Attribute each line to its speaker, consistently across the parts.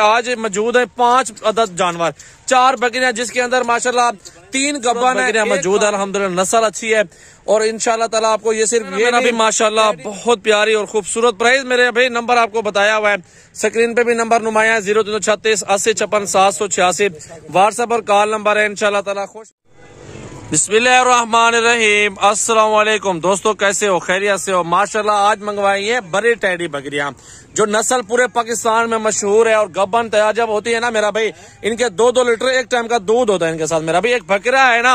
Speaker 1: आज मौजूद है पांच अदद जानवर चार बकरियां जिसके अंदर माशाल्लाह तीन गब्बा बकरियां मौजूद है अलहमदुल्ला नस्ल अच्छी है और इनशाला तला आपको ये सिर्फ ये भी माशाल्लाह बहुत प्यारी और खूबसूरत प्राइस मेरे भाई नंबर आपको बताया हुआ है स्क्रीन पे भी नंबर नुमाया है जीरो तीन सौ छत्तीस अस्सी छप्पन सात सौ छियासी व्हाट्सएप और कॉल नंबर है इनशाला तला खुश बिस्मिल्लाम अस्सलाम दोस्तों कैसे हो खैरियत से हो माशाल्लाह आज मंगवाई है बड़ी टैडी बकरिया जो नस्ल पूरे पाकिस्तान में मशहूर है और गबन तैयार जब होती है ना मेरा भाई इनके दो दो लीटर एक टाइम का दूध होता है इनके साथ मेरा भाई एक बकरा है ना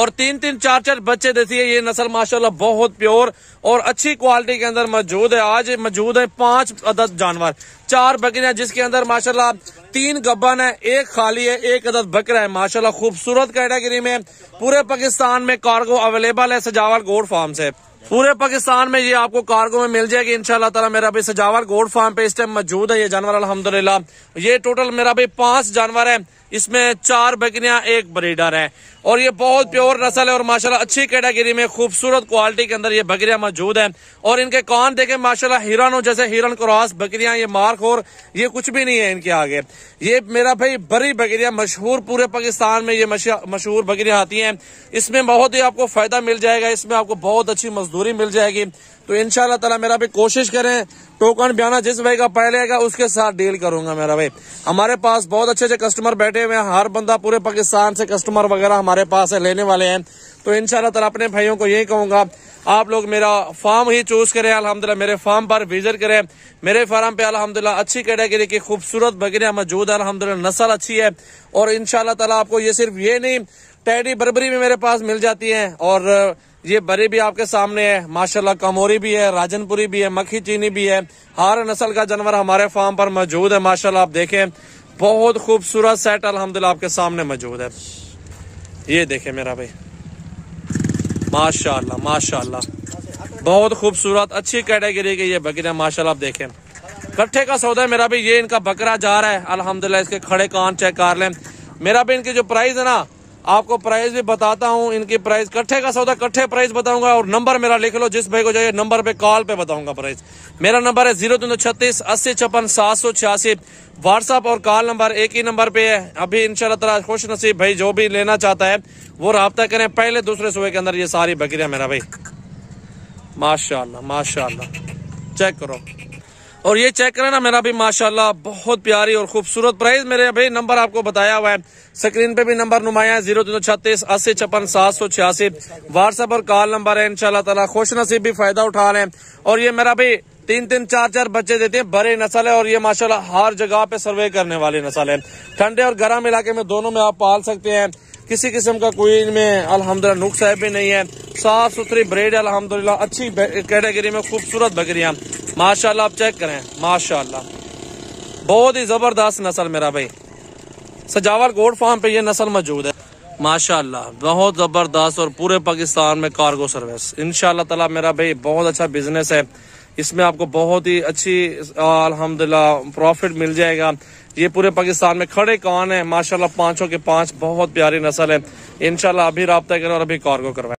Speaker 1: और तीन तीन चार चार बच्चे देती है ये नस्ल माशाला बहुत प्योर और अच्छी क्वालिटी के अंदर मौजूद है आज मौजूद है पांच अदद जानवर चार बकरिया जिसके अंदर माशाला तीन गब्बन है एक खाली है एक अदद बकरा है माशाल्लाह खूबसूरत कैटेगरी में पूरे पाकिस्तान में कार्गो अवेलेबल है सजावल गोड फार्म से पूरे पाकिस्तान में ये आपको कार्गो में मिल जाएगी इनशाला तला मेरा भी सजावर गोड फार्म पे इस टाइम मौजूद है ये जानवर अल्हम्दुलिल्लाह ये टोटल मेरा भी पांच जानवर है इसमें चार बकरियां एक ब्रीडर है और ये बहुत प्योर नस्ल है और माशाल्लाह अच्छी कैटेगरी में खूबसूरत क्वालिटी के अंदर ये बकरियां मौजूद हैं और इनके कान देखे माशाल्लाह हिरन हो जैसे हिरन क्रॉस बकरियां ये मार्क और ये कुछ भी नहीं है इनके आगे ये मेरा भाई बड़ी बकरियां मशहूर पूरे पाकिस्तान में ये मशहूर बकरियां आती है इसमें बहुत ही आपको फायदा मिल जाएगा इसमें आपको बहुत अच्छी मजदूर मजदूरी मिल जाएगी तो इन तला मेरा भी कोशिश करें टोकन बयाना जिस भाई का पहलेगा उसके साथ डील करूंगा मेरा भाई हमारे पास बहुत अच्छे अच्छे कस्टमर बैठे हुए हैं हर बंदा पूरे पाकिस्तान से कस्टमर वगैरह हमारे पास है लेने वाले हैं तो इन तला अपने भाइयों को यही कहूंगा आप लोग मेरा फार्म ही चूज करें अलहमदिल्ला मेरे फार्म पर विजिट करें मेरे फार्म पे अलहमदिल्ला अच्छी कैटेगरी की खूबसूरत बकरियां मौजूद है अलहमद नस्ल अच्छी है और इन आपको ये सिर्फ ये नहीं टैडी बरबरी भी मेरे पास मिल जाती है और ये बरे भी आपके सामने है माशाल्लाह कमोरी भी है राजनपुरी भी है मक्खी चीनी भी है हर नस्ल का जानवर हमारे फार्म पर मौजूद है माशाल्लाह आप देखें बहुत खूबसूरत सेट अलहमदिल्ला आपके सामने मौजूद है ये देखें मेरा भाई माशाल्लाह माशाल्लाह बहुत खूबसूरत अच्छी कैटेगरी के ये बकरे माशाल्लाह आप देखें कट्ठे का सौदा है मेरा भी ये इनका बकरा जा रहा है अल्हम्दुलिल्लाह इसके खड़े कान चेक कर लें मेरा भी इनके जो प्राइस है ना आपको प्राइस भी बताता हूँ इनकी प्राइस कट्ठे का सौदा कट्ठे प्राइस बताऊंगा और नंबर मेरा लिख लो जिस भाई को चाहिए नंबर पे कॉल पे बताऊंगा प्राइस मेरा नंबर है जीरो तीन सौ छत्तीस अस्सी छप्पन सात सौ छियासी व्हाट्सअप और कॉल नंबर एक ही नंबर पे है अभी इनशाला खुश नसीब भाई जो भी लेना चाहता है वो रबता करें पहले दूसरे सुबह के अंदर ये सारी बकरियाँ मेरा भाई माशा माशा चेक करो और ये चेक करें ना मेरा भी माशाल्लाह बहुत प्यारी और खूबसूरत प्राइस मेरे अभी नंबर आपको बताया हुआ है स्क्रीन पे भी नंबर नुमाया है जीरो तीन सौ छत्तीस अस्सी छप्पन सात सौ छियासी व्हाट्सएप और कॉल नंबर है इनशाला तला खुश नसीब भी फायदा उठा रहे हैं और ये मेरा भी तीन तीन चार चार बच्चे देते हैं बड़े नस्ल है और ये माशाला हर जगह पे सर्वे करने वाली नस्ल है ठंडे और गर्म इलाके में दोनों में आप पाल सकते हैं किसी किस्म का कोई इनमें अलहमदिल्ला नुकसान भी नहीं है साफ सुथरी ब्रेड है अलहमदिल्ला अच्छी कैटेगरी में खूबसूरत बकरियां माशाल्लाह आप चेक करें माशाल्लाह बहुत ही ज़बरदस्त नस्ल मेरा भाई सजावर गोड फार्म पे ये नस्ल मौजूद है माशाल्लाह बहुत ज़बरदस्त और पूरे पाकिस्तान में कार्गो सर्विस इनशाला तला मेरा भाई बहुत अच्छा बिजनेस है इसमें आपको बहुत ही अच्छी अलहमदिल्ला प्रॉफिट मिल जाएगा ये पूरे पाकिस्तान में खड़े कौन है माशाल्लाह पांचों के पांच बहुत प्यारी नस्ल है इनशाला अभी रबता करें और अभी कार्गो करवाए